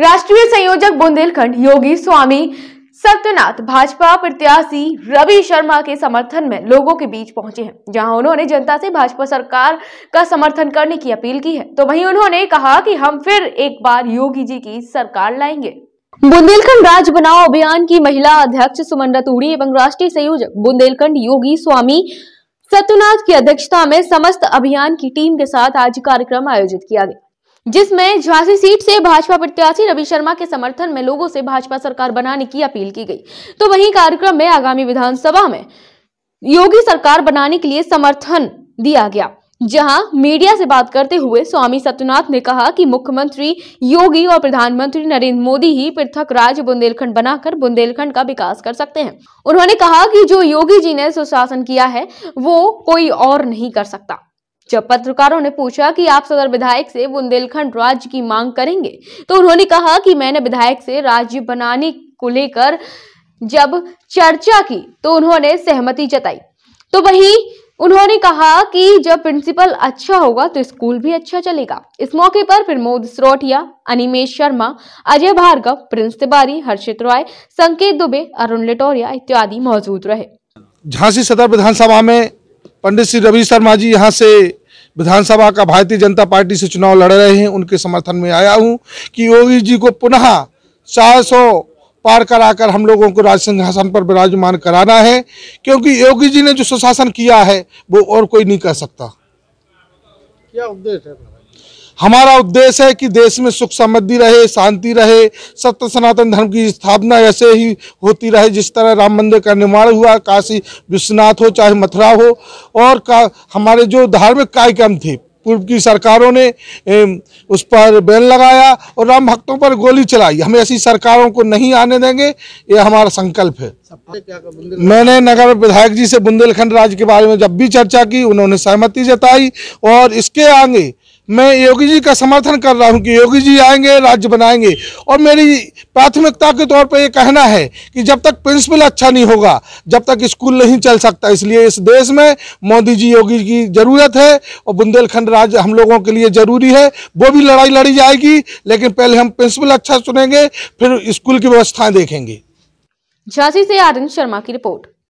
राष्ट्रीय संयोजक बुंदेलखंड योगी स्वामी सत्यनाथ भाजपा प्रत्याशी रवि शर्मा के समर्थन में लोगों के बीच पहुंचे हैं जहां उन्होंने जनता से भाजपा सरकार का समर्थन करने की अपील की है तो वहीं उन्होंने कहा कि हम फिर एक बार योगी जी की सरकार लाएंगे बुंदेलखंड राज्य बनाओ अभियान की महिला अध्यक्ष सुमन रतूड़ी एवं राष्ट्रीय संयोजक बुंदेलखंड योगी स्वामी सत्यनाथ की अध्यक्षता में समस्त अभियान की टीम के साथ आज कार्यक्रम आयोजित किया गया जिसमें झांसी सीट से भाजपा प्रत्याशी रवि शर्मा के समर्थन में लोगों से भाजपा सरकार बनाने की अपील की गई तो वहीं कार्यक्रम में आगामी विधानसभा में योगी सरकार बनाने के लिए समर्थन दिया गया जहां मीडिया से बात करते हुए स्वामी सत्यनाथ ने कहा कि मुख्यमंत्री योगी और प्रधानमंत्री नरेंद्र मोदी ही पृथक राज्य बुंदेलखंड बनाकर बुंदेलखंड का विकास कर सकते हैं उन्होंने कहा कि जो योगी जी ने सुशासन किया है वो कोई और नहीं कर सकता जब पत्रकारों ने पूछा कि आप सदर विधायक से बुंदेलखंड राज्य की मांग करेंगे तो उन्होंने कहा कि मैंने विधायक से राज्य बनाने को लेकर जब चर्चा की तो उन्होंने सहमति जताई तो वही उन्होंने कहा कि जब प्रिंसिपल अच्छा होगा तो स्कूल भी अच्छा चलेगा इस मौके पर प्रमोद सरोटिया अनिमेश शर्मा अजय भार्गव प्रिंस तिवारी हर्षित रॉय संकेत दुबे अरुण लिटोरिया इत्यादि मौजूद रहे झांसी सदर विधानसभा में पंडित श्री रवि शर्मा जी यहाँ से विधानसभा का भारतीय जनता पार्टी से चुनाव लड़ रहे हैं उनके समर्थन में आया हूँ कि योगी जी को पुनः चार सौ पार कराकर हम लोगों को राज सिंहासन पर विराजमान कराना है क्योंकि योगी जी ने जो सुशासन किया है वो और कोई नहीं कर सकता क्या उद्देश्य है हमारा उद्देश्य है कि देश में सुख समृद्धि रहे शांति रहे सत्य सनातन धर्म की स्थापना ऐसे ही होती रहे जिस तरह राम मंदिर का निर्माण हुआ काशी विश्वनाथ हो चाहे मथुरा हो और का हमारे जो धार्मिक कार्यक्रम थे पूर्व की सरकारों ने उस पर बैन लगाया और राम भक्तों पर गोली चलाई हम ऐसी सरकारों को नहीं आने देंगे ये हमारा संकल्प है मैंने नगर विधायक जी से बुंदेलखंड राज्य के बारे में जब भी चर्चा की उन्होंने सहमति जताई और इसके आगे मैं योगी जी का समर्थन कर रहा हूं कि योगी जी आएंगे राज्य बनाएंगे और मेरी प्राथमिकता के तौर पर ये कहना है कि जब तक प्रिंसिपल अच्छा नहीं होगा जब तक स्कूल नहीं चल सकता इसलिए इस देश में मोदी जी योगी जी की ज़रूरत है और बुंदेलखंड राज्य हम लोगों के लिए ज़रूरी है वो भी लड़ाई लड़ी जाएगी लेकिन पहले हम प्रिंसिपल अच्छा सुनेंगे फिर स्कूल की व्यवस्थाएँ देखेंगे झांसी से आरिंद शर्मा की रिपोर्ट